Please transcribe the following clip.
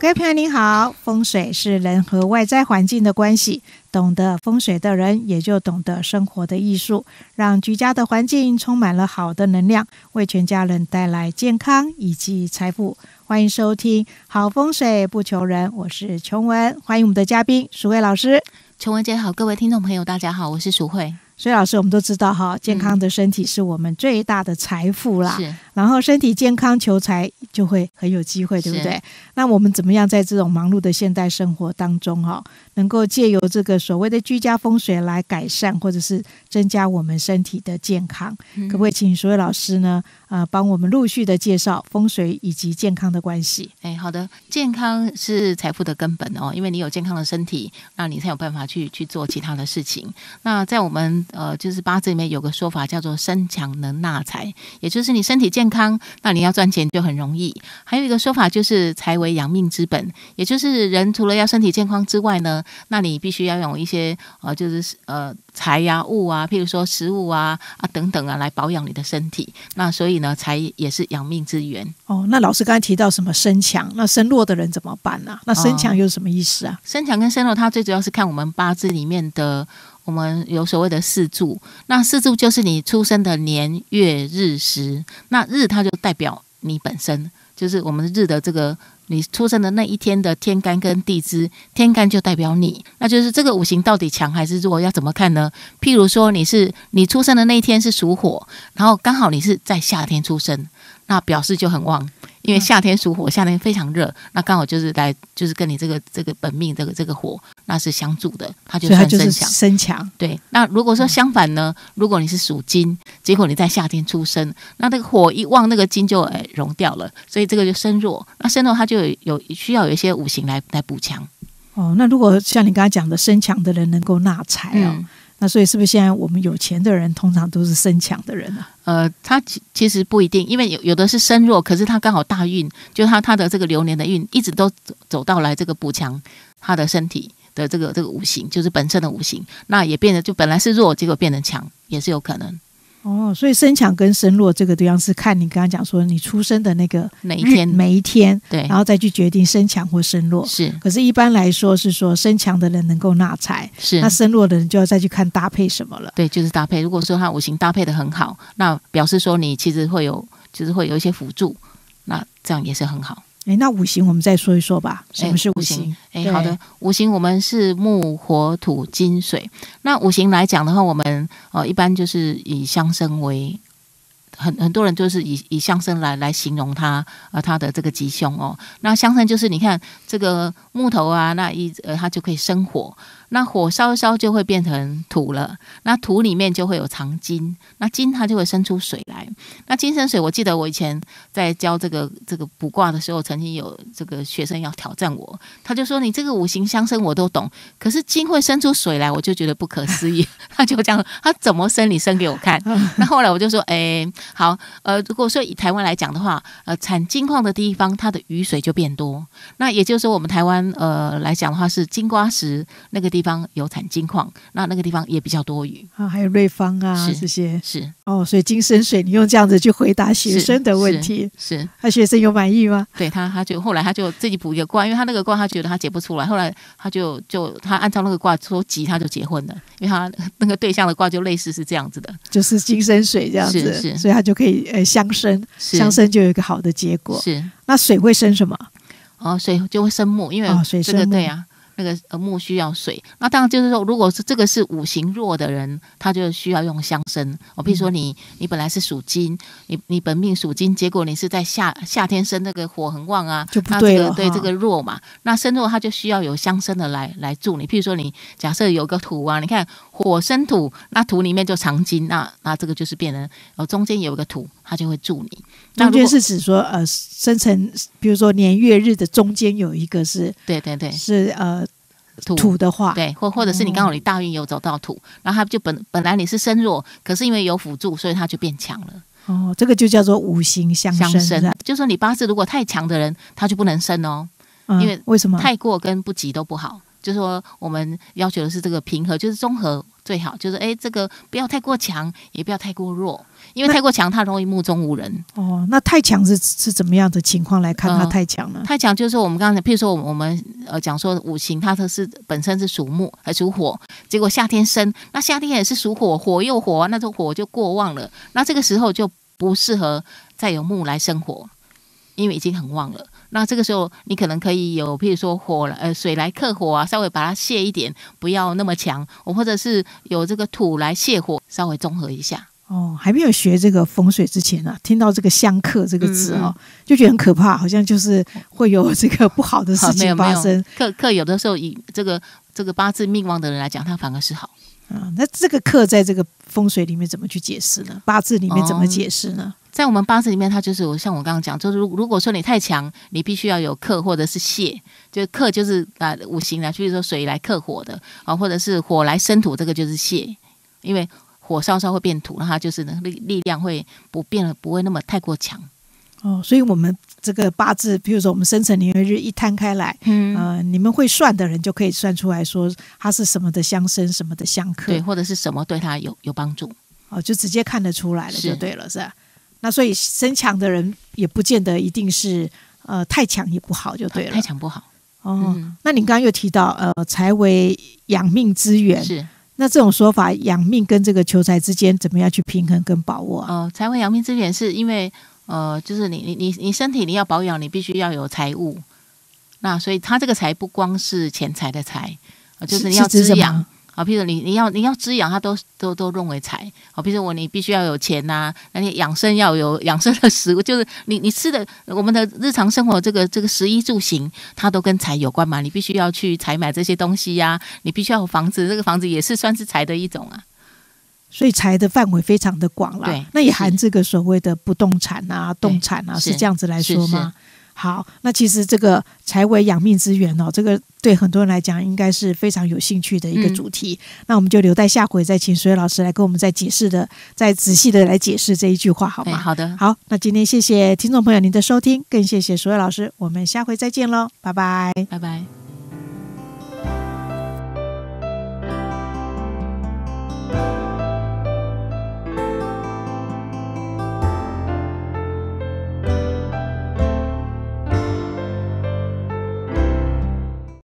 各位朋友您好，风水是人和外在环境的关系，懂得风水的人也就懂得生活的艺术，让居家的环境充满了好的能量，为全家人带来健康以及财富。欢迎收听《好风水不求人》，我是琼文，欢迎我们的嘉宾苏慧老师。琼文姐好，各位听众朋友，大家好，我是苏慧。所以，老师，我们都知道哈，健康的身体是我们最大的财富啦。然后，身体健康求财就会很有机会，对不对？那我们怎么样在这种忙碌的现代生活当中哈，能够借由这个所谓的居家风水来改善，或者是增加我们身体的健康？可不可以请所有老师呢啊，帮我们陆续的介绍风水以及健康的关系？哎，好的，健康是财富的根本哦，因为你有健康的身体，那你才有办法去去做其他的事情。那在我们呃，就是八字里面有个说法叫做“身强能纳财”，也就是你身体健康，那你要赚钱就很容易。还有一个说法就是“财为养命之本”，也就是人除了要身体健康之外呢，那你必须要用一些呃，就是呃财呀、物啊，譬如说食物啊啊等等啊，来保养你的身体。那所以呢，财也是养命之源。哦，那老师刚才提到什么“身强”？那身弱的人怎么办呢？那“身强”又是什么意思啊？身强跟身弱，它最主要是看我们八字里面的。我们有所谓的四柱，那四柱就是你出生的年月日时。那日它就代表你本身，就是我们日的这个你出生的那一天的天干跟地支，天干就代表你。那就是这个五行到底强还是弱，要怎么看呢？譬如说你是你出生的那一天是属火，然后刚好你是在夏天出生。那表示就很旺，因为夏天属火，夏天非常热，那刚好就是来就是跟你这个这个本命这个这个火，那是相助的，它就生强。生强，对。那如果说相反呢？如果你是属金，结果你在夏天出生，那这个火一旺，那个金就诶融掉了，所以这个就生弱。那生弱，它就有有需要有一些五行来来补强。哦，那如果像你刚才讲的，生强的人能够纳财啊。那所以是不是现在我们有钱的人通常都是身强的人啊？呃，他其其实不一定，因为有有的是身弱，可是他刚好大运，就他他的这个流年的运一直都走到来这个补强，他的身体的这个这个五行就是本身的五行，那也变得就本来是弱，结果变得强，也是有可能。哦，所以生强跟生弱这个地方是看你刚刚讲说你出生的那个每一天，每一天，对，然后再去决定生强或生弱。是，可是一般来说是说生强的人能够纳财，是，那生弱的人就要再去看搭配什么了。对，就是搭配。如果说他五行搭配的很好，那表示说你其实会有，就是会有一些辅助，那这样也是很好。哎，那五行我们再说一说吧。什么是五行？哎，好的，五行我们是木、火、土、金、水。那五行来讲的话，我们呃一般就是以相生为很很多人就是以以相生来来形容它啊它的这个吉凶哦。那相生就是你看这个木头啊，那一呃它就可以生火。那火烧烧就会变成土了，那土里面就会有藏金，那金它就会生出水来。那金生水，我记得我以前在教这个这个卜卦的时候，曾经有这个学生要挑战我，他就说：“你这个五行相生我都懂，可是金会生出水来，我就觉得不可思议。”他就讲：“他怎么生？你生给我看。”那后来我就说：“哎，好，呃，如果说以台湾来讲的话，呃，产金矿的地方，它的雨水就变多。那也就是说，我们台湾呃来讲的话，是金瓜石那个地。”地方有产金矿，那那个地方也比较多雨啊，还有瑞芳啊这些是哦，所以金生水，你用这样子去回答学生的问题，是他学生有满意吗？对他，他就后来他就自己补一个卦，因为他那个卦他觉得他解不出来，后来他就就他按照那个卦说吉，他就结婚了，因为他 那个对象的卦就类似是这样子的，就是金生水这样子，所以他就可以呃相生，相生就有一个好的结果是。那水会生什么？哦，水就会生木，因为水生对啊。那个木需要水，那当然就是说，如果是这个是五行弱的人，他就需要用相生。我譬如说，你你本来是属金，你你本命属金，结果你是在夏夏天生，那个火很旺啊，那这个对这个弱嘛，那生弱他就需要有相生的来来助你。譬如说，你假设有个土啊，你看。火生土，那土里面就藏金，那那这个就是变成，哦，中间有一个土，它就会助你。中间是指说，呃，生辰，比如说年月日的中间有一个是，对对对，是呃土土的话，对，或或者是你刚好你大运有走到土，然后它就本本来你是身弱，可是因为有辅助，所以它就变强了。哦，这个就叫做五行相相生，就说你八字如果太强的人，他就不能生哦，因为为什么太过跟不及都不好。就是说，我们要求的是这个平和，就是综合最好。就是哎，这个不要太过强，也不要太过弱，因为太过强，它容易目中无人。哦，那太强是是怎么样的情况来看？它太强了？太强就是我们刚才，譬如说我们呃讲说五行，它都是本身是属木还属火？结果夏天生，那夏天也是属火，火又火，那种火就过旺了。那这个时候就不适合再有木来生火，因为已经很旺了。那这个时候，你可能可以有，譬如说火，呃，水来克火啊，稍微把它泄一点，不要那么强。我或者是有这个土来泄火，稍微综合一下。哦，还没有学这个风水之前呢，听到这个相克这个词哦，就觉得很可怕，好像就是会有这个不好的事情 发生。克克有的时候以这个这个八字命旺的人来讲，他反而是好。啊，那这个克在这个风水里面怎么去解释呢？八字里面怎么解释呢？在我们八字里面，它就是我像我刚刚讲，就是如如果说你太强，你必须要有克或者是泄，就克就是啊，五行啊，就是说水来克火的啊，或者是火来生土，这个就是泄，因为火烧烧会变土，然后就是力力量会不变了，不会那么太过强哦。所以我们这个八字，比如说我们生辰年月日一摊开来，嗯，呃，你们会算的人就可以算出来说它是什么的相生，什么的相克，对，或者是什么对它有有帮助哦，就直接看得出来了，就对了，是吧？那所以身强的人也不见得一定是，呃，太强也不好，就对了。太强不好。哦，那您刚刚又提到，呃，财为养命之源。是。那这种说法，养命跟这个求财之间，怎么样去平衡跟把握啊？哦，财为养命之源，是因为，呃，就是你你你你身体你要保养，你必须要有财务。那所以他这个财不光是钱财的财，就是要滋养。好，譬如你，你要你要滋养他，都都都认为财。好，譬如我，你必须要有钱呐，那你养生要有养生的食物，就是你你吃的，我们的日常生活这个这个食衣住行，它都跟财有关嘛。你必须要去采买这些东西呀，你必须要有房子，这个房子也是算是财的一种啊。所以财的范围非常的广了，那也含这个所谓的不动产啊、动产啊，是这样子来说吗？好，那其实这个财为养命之源哦，这个对很多人来讲应该是非常有兴趣的一个主题。那我们就留待下回再请所有老师来跟我们再解释的，再仔细的来解释这一句话，好吗？好的，好，那今天谢谢听众朋友您的收听，更谢谢所有老师，我们下回再见喽，拜拜，拜拜。